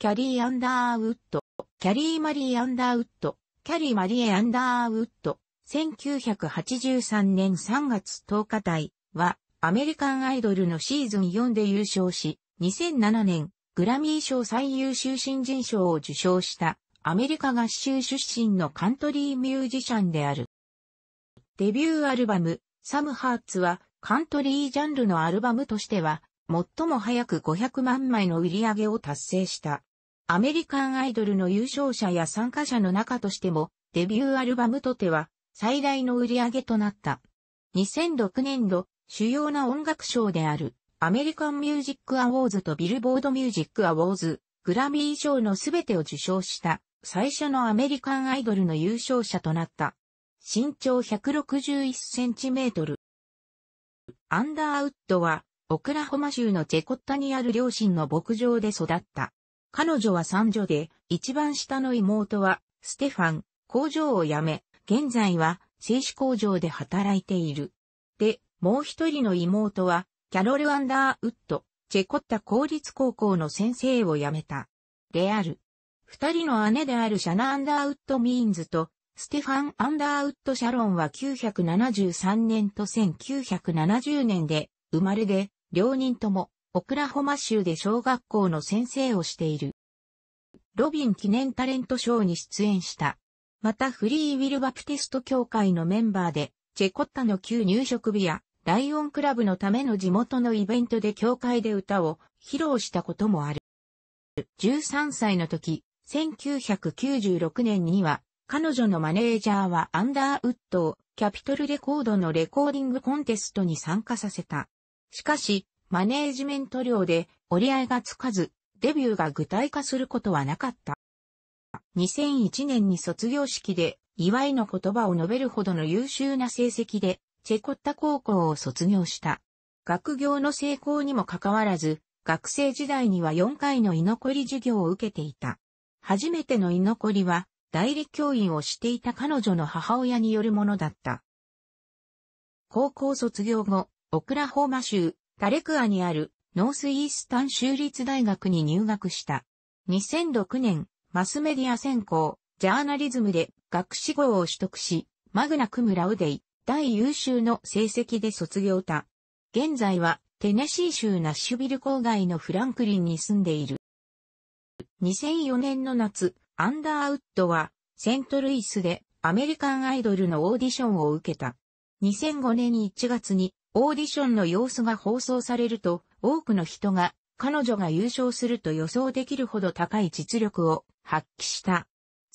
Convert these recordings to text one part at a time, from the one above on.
キャリー・アンダーウッド、キャリー・マリー・アンダーウッド、キャリー・マリー・アンダーウッド、1983年3月10日台は、アメリカンアイドルのシーズン4で優勝し、2007年、グラミー賞最優秀新人賞を受賞した、アメリカ合衆出身のカントリーミュージシャンである。デビューアルバム、サムハーツは、カントリージャンルのアルバムとしては、最も早く500万枚の売り上げを達成した。アメリカンアイドルの優勝者や参加者の中としても、デビューアルバムとては最大の売り上げとなった。2006年度、主要な音楽賞である、アメリカンミュージックアウォーズとビルボードミュージックアウォーズ、グラミー賞のすべてを受賞した、最初のアメリカンアイドルの優勝者となった。身長161センチメートル。アンダーウッドは、オクラホマ州のチェコッタにある両親の牧場で育った。彼女は三女で、一番下の妹は、ステファン、工場を辞め、現在は、製紙工場で働いている。で、もう一人の妹は、キャロル・アンダーウッド、チェコッタ公立高校の先生を辞めた。である。二人の姉であるシャナ・アンダーウッド・ミーンズと、ステファン・アンダーウッド・シャロンは973年と1970年で生まれで、両人ともオクラホマ州で小学校の先生をしている。ロビン記念タレントショーに出演した。またフリーウィルバプティスト協会のメンバーで、チェコッタの旧入植日やライオンクラブのための地元のイベントで教会で歌を披露したこともある。13歳の時、1996年には、彼女のマネージャーはアンダーウッドをキャピトルレコードのレコーディングコンテストに参加させた。しかし、マネージメント量で折り合いがつかず、デビューが具体化することはなかった。2001年に卒業式で祝いの言葉を述べるほどの優秀な成績で、チェコッタ高校を卒業した。学業の成功にもかかわらず、学生時代には4回の居残り授業を受けていた。初めての居残りは、代理教員をしていた彼女の母親によるものだった。高校卒業後、オクラホーマ州タレクアにあるノースイースタン州立大学に入学した。2006年、マスメディア専攻、ジャーナリズムで学士号を取得し、マグナクムラウデイ、大優秀の成績で卒業た。現在は、テネシー州ナッシュビル郊外のフランクリンに住んでいる。2004年の夏、アンダーウッドは、セントルイスでアメリカンアイドルのオーディションを受けた。2005年1月にオーディションの様子が放送されると、多くの人が彼女が優勝すると予想できるほど高い実力を発揮した。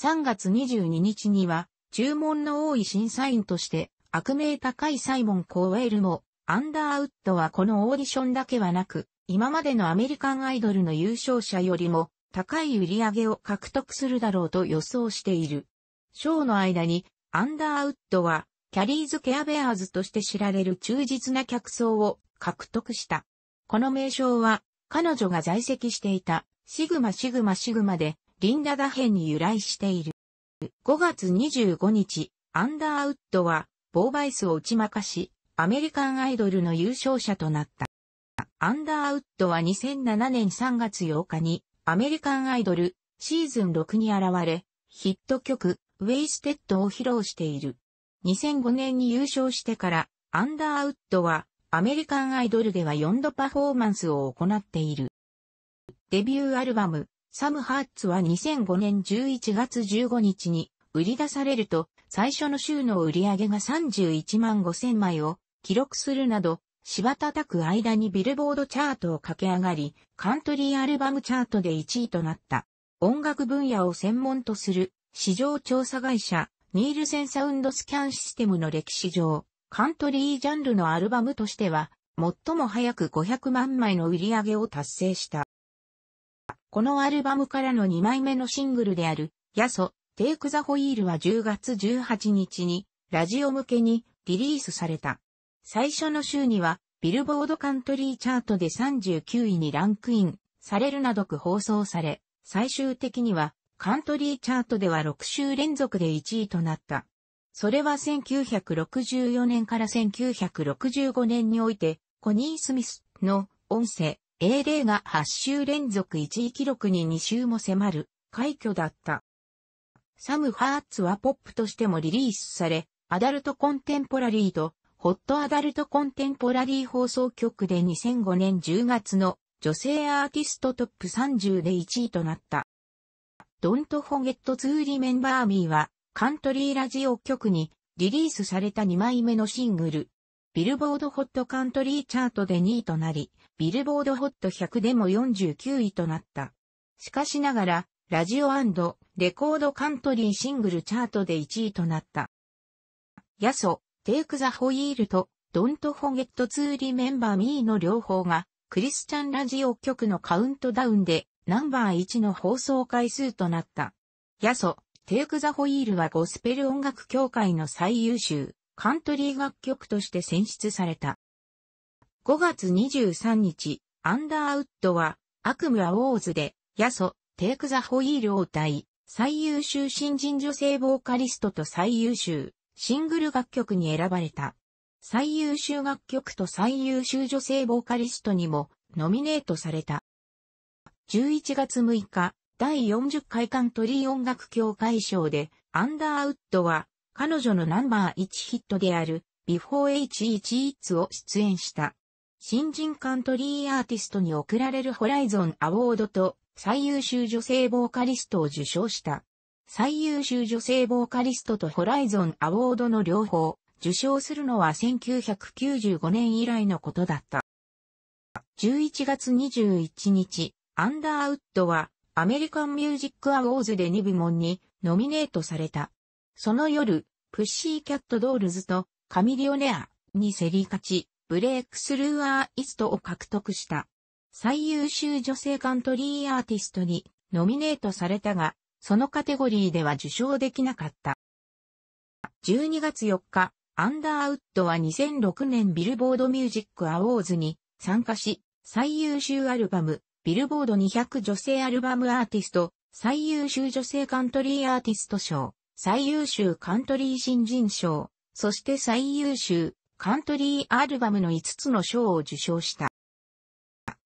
3月22日には、注文の多い審査員として、悪名高いサイモン・コーウェルも、アンダーウッドはこのオーディションだけはなく、今までのアメリカンアイドルの優勝者よりも、高い売り上げを獲得するだろうと予想している。ショーの間に、アンダーウッドは、キャリーズケアベアーズとして知られる忠実な客層を獲得した。この名称は、彼女が在籍していた、シグマシグマシグマで、リンダダヘンに由来している。5月25日、アンダーウッドは、ボーバイスを打ち負かし、アメリカンアイドルの優勝者となった。アンダーウッドは2007年3月8日に、アメリカンアイドル、シーズン6に現れ、ヒット曲、ウェイステッドを披露している。2005年に優勝してから、アンダーウッドは、アメリカンアイドルでは4度パフォーマンスを行っている。デビューアルバム、サムハーツは2005年11月15日に売り出されると、最初の週の売り上げが31万5千枚を記録するなど、柴叩く間にビルボードチャートを駆け上がり、カントリーアルバムチャートで1位となった。音楽分野を専門とする市場調査会社ニールセンサウンドスキャンシステムの歴史上、カントリージャンルのアルバムとしては、最も早く500万枚の売り上げを達成した。このアルバムからの2枚目のシングルである、ヤソ、テイクザホイールは10月18日に、ラジオ向けにリリースされた。最初の週には、ビルボードカントリーチャートで39位にランクインされるなどく放送され、最終的にはカントリーチャートでは6週連続で1位となった。それは1964年から1965年において、コニー・スミスの音声英霊が8週連続1位記録に2週も迫る快挙だった。サム・ハーツはポップとしてもリリースされ、アダルトコンテンポラリーとホットアダルトコンテンポラリー放送局で2005年10月の女性アーティストトップ30で1位となった。Don't Forget to Remember Me は、カントリーラジオ局にリリースされた2枚目のシングル。ビルボードホットカントリーチャートで2位となり、ビルボードホット100でも49位となった。しかしながら、ラジオレコードカントリーシングルチャートで1位となった。ヤソ、テイクザホイールと、Don't Forget to Remember Me の両方が、クリスチャンラジオ局のカウントダウンでナンバー1の放送回数となった。ヤソ、テイクザホイールはゴスペル音楽協会の最優秀、カントリー楽曲として選出された。5月23日、アンダーウッドは、悪夢ウオーズで、ヤソ、テイクザホイールを歌い、最優秀新人女性ボーカリストと最優秀、シングル楽曲に選ばれた。最優秀楽曲と最優秀女性ボーカリストにもノミネートされた。11月6日、第40回カントリー音楽協会賞で、アンダーウッドは、彼女のナンバー1ヒットである、Before H11 を出演した。新人カントリーアーティストに贈られるホライゾンアワードと、最優秀女性ボーカリストを受賞した。最優秀女性ボーカリストとホライゾンアワードの両方、受賞するのは1995年以来のことだった。11月21日、アンダーウッドはアメリカンミュージックアウォーズで2部門にノミネートされた。その夜、プッシーキャットドールズとカミリオネアに競り勝ち、ブレイクスルーアーイストを獲得した。最優秀女性カントリーアーティストにノミネートされたが、そのカテゴリーでは受賞できなかった。12月4日、アンダーウッドは2006年ビルボードミュージックアウォーズに参加し、最優秀アルバム、ビルボード200女性アルバムアーティスト、最優秀女性カントリーアーティスト賞、最優秀カントリー新人賞、そして最優秀カントリーアルバムの5つの賞を受賞した。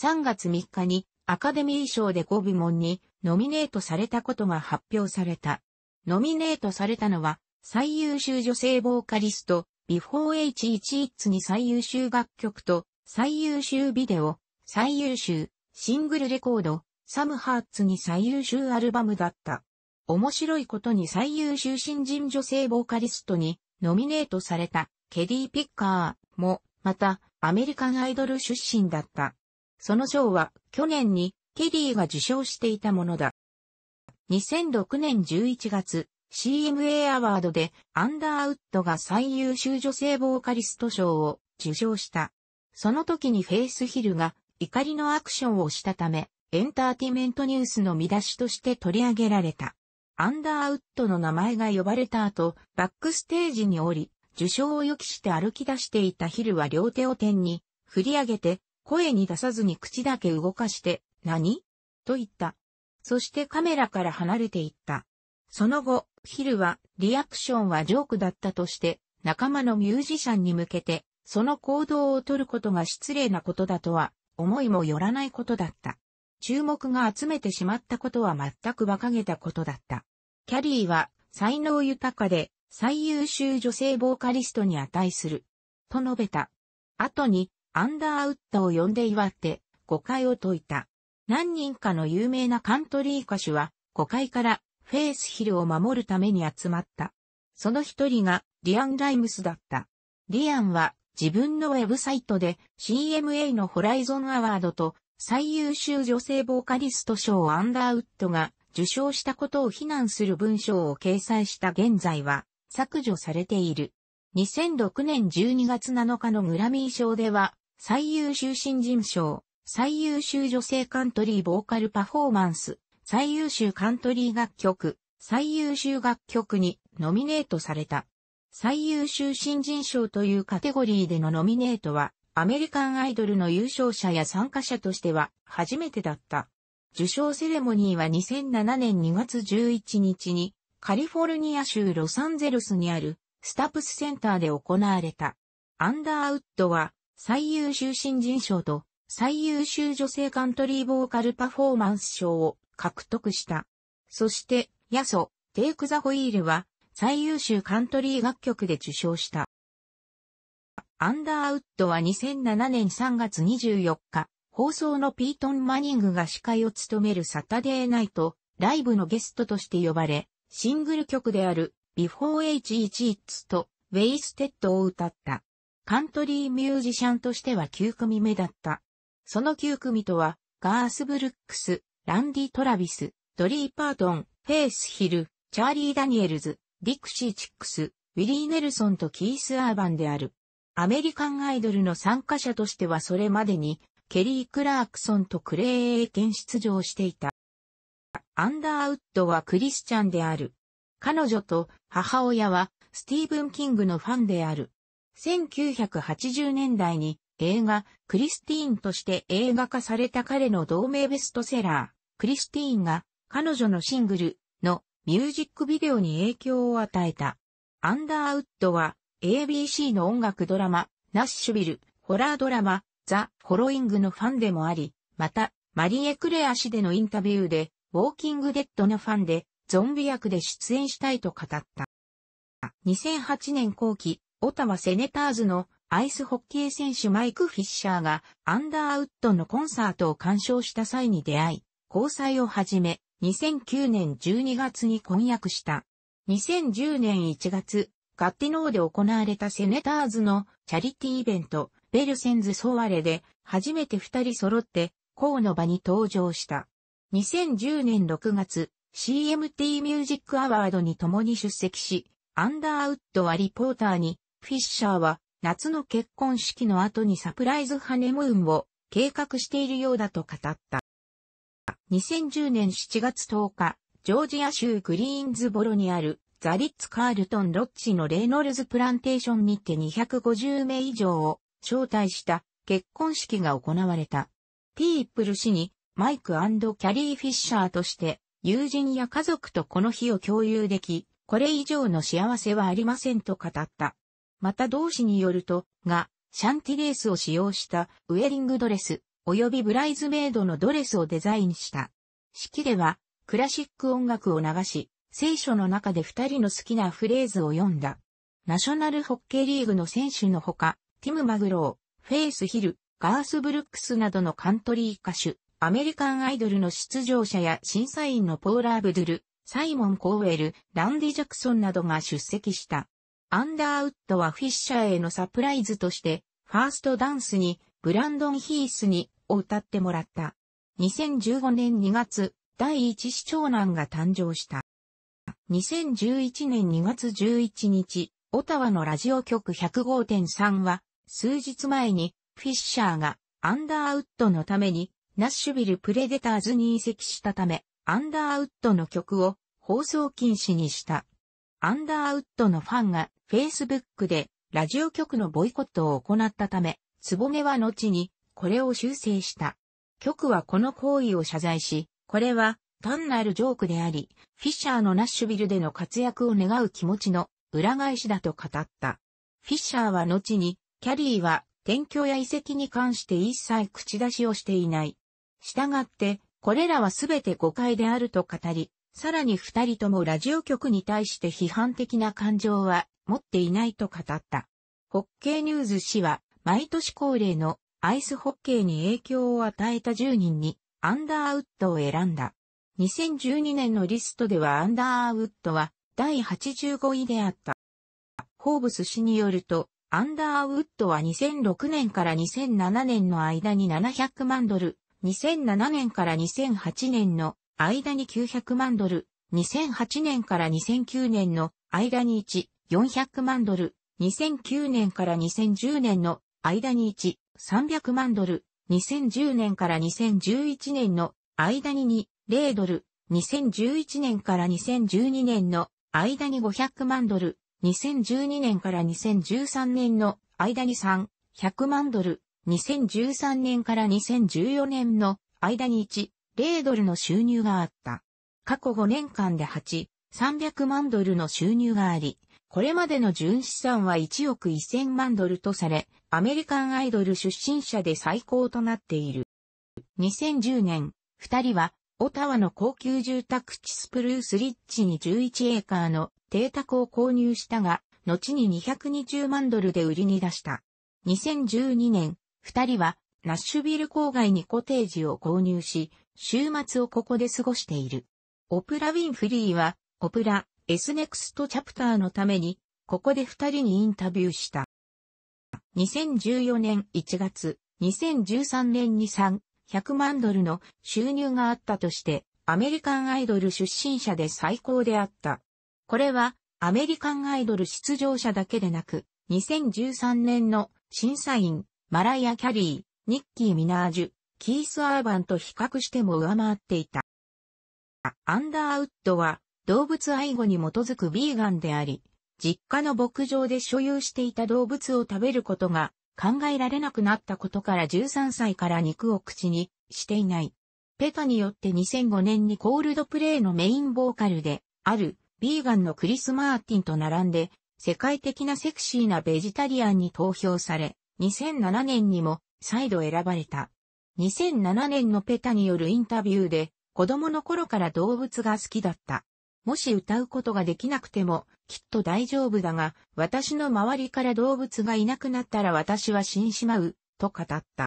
3月3日にアカデミー賞で5部門にノミネートされたことが発表された。ノミネートされたのは最優秀女性ボーカリスト、Before H11 に最優秀楽曲と最優秀ビデオ、最優秀シングルレコード、サムハーツに最優秀アルバムだった。面白いことに最優秀新人女性ボーカリストにノミネートされたケディ・ピッカーも、またアメリカンアイドル出身だった。その賞は去年にケデーが受賞していたものだ。2006年11月、CMA アワードでアンダーウッドが最優秀女性ボーカリスト賞を受賞した。その時にフェイスヒルが怒りのアクションをしたため、エンターティメントニュースの見出しとして取り上げられた。アンダーウッドの名前が呼ばれた後、バックステージに降り、受賞を予期して歩き出していたヒルは両手を点に振り上げて、声に出さずに口だけ動かして、何と言った。そしてカメラから離れていった。その後、ヒルはリアクションはジョークだったとして、仲間のミュージシャンに向けて、その行動を取ることが失礼なことだとは思いもよらないことだった。注目が集めてしまったことは全く馬鹿げたことだった。キャリーは才能豊かで最優秀女性ボーカリストに値する。と述べた。後にアンダーウッドを呼んで祝って誤解を解いた。何人かの有名なカントリー歌手は誤解からフェイスヒルを守るために集まった。その一人がリアン・ライムスだった。リアンは自分のウェブサイトで CMA のホライゾンアワードと最優秀女性ボーカリスト賞アンダーウッドが受賞したことを非難する文章を掲載した現在は削除されている。2006年12月7日のグラミー賞では最優秀新人賞、最優秀女性カントリーボーカルパフォーマンス、最優秀カントリー楽曲、最優秀楽曲にノミネートされた。最優秀新人賞というカテゴリーでのノミネートは、アメリカンアイドルの優勝者や参加者としては初めてだった。受賞セレモニーは2007年2月11日にカリフォルニア州ロサンゼルスにあるスタプスセンターで行われた。アンダーウッドは最優秀新人賞と最優秀女性カントリーボーカルパフォーマンス賞を獲得した。そして、ヤソ、テイクザホイールは最優秀カントリー楽曲で受賞した。アンダーウッドは2007年3月24日、放送のピートン・マニングが司会を務めるサタデーナイト、ライブのゲストとして呼ばれ、シングル曲である b e f o r e It's と Wasted を歌った。カントリーミュージシャンとしては9組目だった。その9組とは、ガース・ブルックス、ランディ・トラビス、ドリー・パートン、フェイス・ヒル、チャーリー・ダニエルズ、ディクシー・チックス、ウィリー・ネルソンとキース・アーバンである。アメリカンアイドルの参加者としてはそれまでに、ケリー・クラークソンとクレー・エーケン出場していた。アンダーウッドはクリスチャンである。彼女と母親はスティーブン・キングのファンである。1980年代に映画クリスティーンとして映画化された彼の同名ベストセラークリスティーンが彼女のシングルのミュージックビデオに影響を与えた。アンダーウッドは ABC の音楽ドラマ、ナッシュビル、ホラードラマ、ザ・フォロイングのファンでもあり、また、マリエ・クレア氏でのインタビューで、ウォーキング・デッドのファンで、ゾンビ役で出演したいと語った。2008年後期、オタワ・セネターズのアイスホッケー選手マイク・フィッシャーがアンダーウッドのコンサートを鑑賞した際に出会い、交際を始め、2009年12月に婚約した。2010年1月、ガッティノーで行われたセネターズのチャリティーイベント、ベルセンズ・ソワレで初めて二人揃って、公の場に登場した。2010年6月、CMT ミュージックアワードに共に出席し、アンダーウッドはリポーターに、フィッシャーは夏の結婚式の後にサプライズハネムーンを計画しているようだと語った。2010年7月10日、ジョージア州グリーンズボロにあるザリッツ・カールトン・ロッチのレイノルズ・プランテーションにて250名以上を招待した結婚式が行われた。ピープル氏にマイクキャリー・フィッシャーとして友人や家族とこの日を共有でき、これ以上の幸せはありませんと語った。また同氏によると、が、シャンティレースを使用したウェディングドレス、及びブライズメイドのドレスをデザインした。式では、クラシック音楽を流し、聖書の中で二人の好きなフレーズを読んだ。ナショナルホッケーリーグの選手のほか、ティム・マグロー、フェイス・ヒル、ガース・ブルックスなどのカントリー歌手、アメリカンアイドルの出場者や審査員のポーラー・ブドゥル、サイモン・コーウェル、ランディ・ジャクソンなどが出席した。アンダーウッドはフィッシャーへのサプライズとして、ファーストダンスに、ブランドン・ヒースに、を歌ってもらった。2015年2月、第一子長男が誕生した。2011年2月11日、オタワのラジオ局105.3は、数日前に、フィッシャーが、アンダーウッドのために、ナッシュビルプレデターズに移籍したため、アンダーウッドの曲を放送禁止にした。アンダーウッドのファンが Facebook でラジオ局のボイコットを行ったため、つぼねは後にこれを修正した。局はこの行為を謝罪し、これは単なるジョークであり、フィッシャーのナッシュビルでの活躍を願う気持ちの裏返しだと語った。フィッシャーは後に、キャリーは転居や遺跡に関して一切口出しをしていない。したがって、これらはすべて誤解であると語り、さらに二人ともラジオ局に対して批判的な感情は持っていないと語った。ホッケーニューズ氏は毎年恒例のアイスホッケーに影響を与えた10人にアンダーウッドを選んだ。2012年のリストではアンダーウッドは第85位であった。ホーブス氏によると、アンダーウッドは2006年から2007年の間に700万ドル、2007年から2008年の間に900万ドル、2008年から2009年の間に1、400万ドル、2009年から2010年の間に1、300万ドル、2010年から2011年の間に2、0ドル、2011年から2012年の間に500万ドル、2012年から2013年の間に3、100万ドル、2013年から2014年の間に1、0ドルの収入があった。過去5年間で8、300万ドルの収入があり、これまでの純資産は1億1000万ドルとされ、アメリカンアイドル出身者で最高となっている。2010年、二人は、オタワの高級住宅地スプルースリッチに11エーカーの邸宅を購入したが、後に220万ドルで売りに出した。2012年、二人は、ナッシュビル郊外にコテージを購入し、週末をここで過ごしている。オプラ・ウィンフリーは、オプラ、s ネクストチャプターのために、ここで二人にインタビューした。2014年1月、2013年に3、100万ドルの収入があったとして、アメリカンアイドル出身者で最高であった。これは、アメリカンアイドル出場者だけでなく、2013年の審査員、マライア・キャリー、ニッキー・ミナージュ、キース・アーバンと比較しても上回っていた。アンダーウッドは動物愛護に基づくビーガンであり、実家の牧場で所有していた動物を食べることが考えられなくなったことから13歳から肉を口にしていない。ペタによって2005年にコールドプレイのメインボーカルであるビーガンのクリス・マーティンと並んで世界的なセクシーなベジタリアンに投票され、2007年にも再度選ばれた。2007年のペタによるインタビューで子供の頃から動物が好きだった。もし歌うことができなくても、きっと大丈夫だが、私の周りから動物がいなくなったら私は死んしまう、と語った。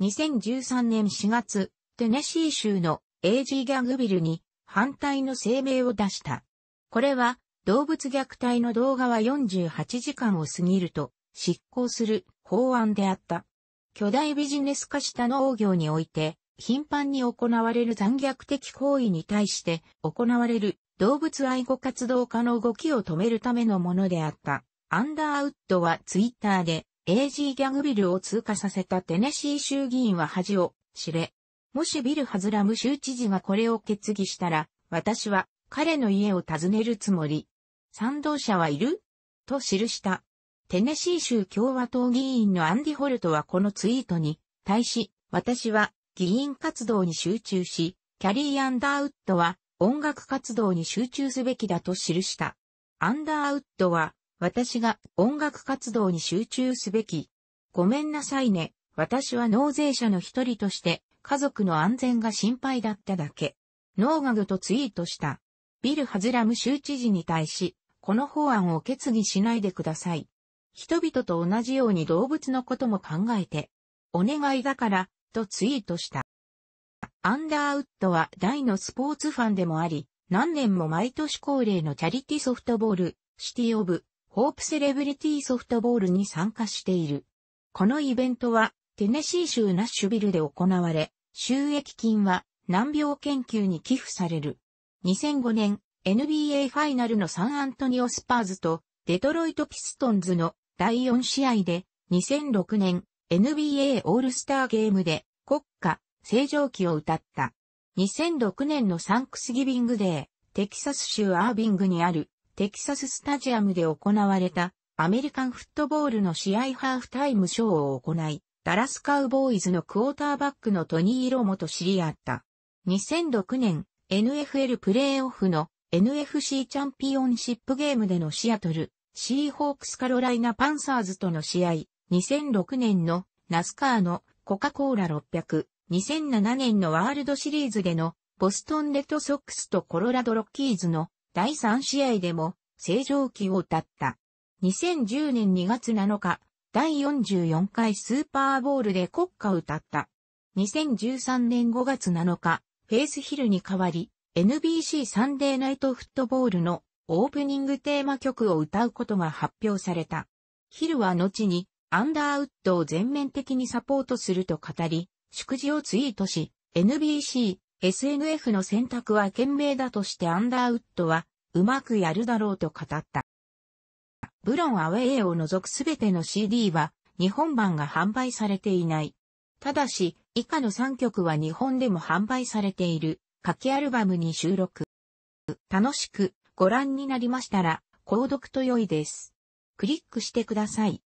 2013年4月、テネシー州のエイジーギャングビルに反対の声明を出した。これは、動物虐待の動画は48時間を過ぎると執行する法案であった。巨大ビジネス化した農業において、頻繁に行われる残虐的行為に対して行われる動物愛護活動家の動きを止めるためのものであった。アンダーウッドはツイッターで AG ギャグビルを通過させたテネシー州議員は恥を知れ。もしビル・ハズラム州知事がこれを決議したら、私は彼の家を訪ねるつもり。賛同者はいると記した。テネシー州共和党議員のアンディ・ホルトはこのツイートに対し、私は議員活動に集中し、キャリー・アンダーウッドは音楽活動に集中すべきだと記した。アンダーウッドは、私が音楽活動に集中すべき。ごめんなさいね。私は納税者の一人として家族の安全が心配だっただけ。ノーガグとツイートした。ビル・ハズラム州知事に対し、この法案を決議しないでください。人々と同じように動物のことも考えて、お願いだから、とツイートした。アンダーウッドは大のスポーツファンでもあり、何年も毎年恒例のチャリティソフトボール、シティオブ、ホープセレブリティソフトボールに参加している。このイベントは、テネシー州ナッシュビルで行われ、収益金は難病研究に寄付される。2005年、NBA ファイナルのサンアントニオスパーズとデトロイトピストンズの第4試合で、2006年、NBA オールスターゲームで国家正常期を歌った。2006年のサンクスギビングデー、テキサス州アービングにあるテキサススタジアムで行われたアメリカンフットボールの試合ハーフタイムショーを行い、ダラスカウボーイズのクォーターバックのトニー・ロモと知り合った。2006年 NFL プレーオフの NFC チャンピオンシップゲームでのシアトル、シーホークスカロライナパンサーズとの試合、2006年のナスカーのコカ・コーラ600 2007年のワールドシリーズでのボストンレッドソックスとコロラドロッキーズの第3試合でも正常期を歌った。2010年2月7日、第44回スーパーボールで国歌を歌った。2013年5月7日、フェイスヒルに代わり、NBC サンデーナイトフットボールのオープニングテーマ曲を歌うことが発表された。ヒルは後にアンダーウッドを全面的にサポートすると語り、祝辞をツイートし、NBC、SNF の選択は賢明だとしてアンダーウッドは、うまくやるだろうと語った。ブロンアウェイを除くすべての CD は、日本版が販売されていない。ただし、以下の3曲は日本でも販売されている、書きアルバムに収録。楽しくご覧になりましたら、購読と良いです。クリックしてください。